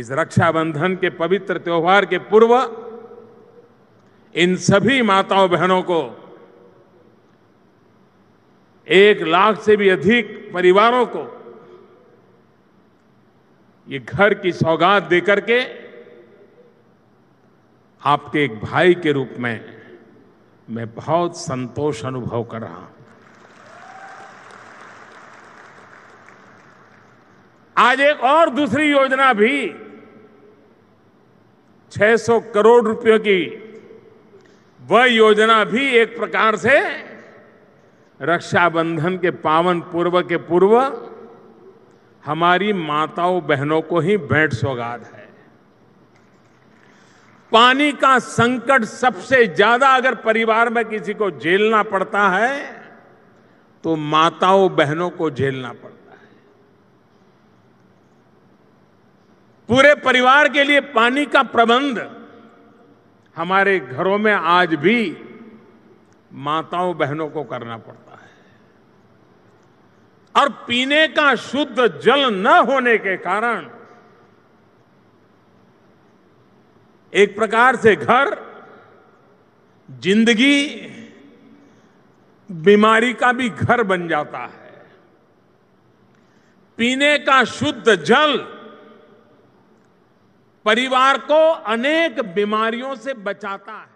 इस रक्षाबंधन के पवित्र त्योहार के पूर्व इन सभी माताओं बहनों को एक लाख से भी अधिक परिवारों को ये घर की सौगात देकर के आपके एक भाई के रूप में मैं बहुत संतोष अनुभव कर रहा हूं आज एक और दूसरी योजना भी 600 करोड़ रुपये की वह योजना भी एक प्रकार से रक्षाबंधन के पावन पूर्व के पूर्व हमारी माताओं बहनों को ही भेंट सौगात है पानी का संकट सबसे ज्यादा अगर परिवार में किसी को झेलना पड़ता है तो माताओं बहनों को झेलना पड़ता पूरे परिवार के लिए पानी का प्रबंध हमारे घरों में आज भी माताओं बहनों को करना पड़ता है और पीने का शुद्ध जल न होने के कारण एक प्रकार से घर जिंदगी बीमारी का भी घर बन जाता है पीने का शुद्ध जल परिवार को अनेक बीमारियों से बचाता है